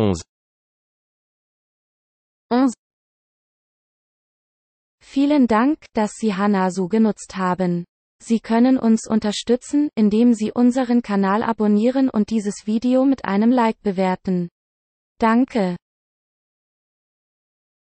11 11 Vielen Dank, dass Sie Hanasu genutzt haben. Sie können uns unterstützen, indem Sie unseren Kanal abonnieren und dieses Video mit einem Like bewerten. Danke.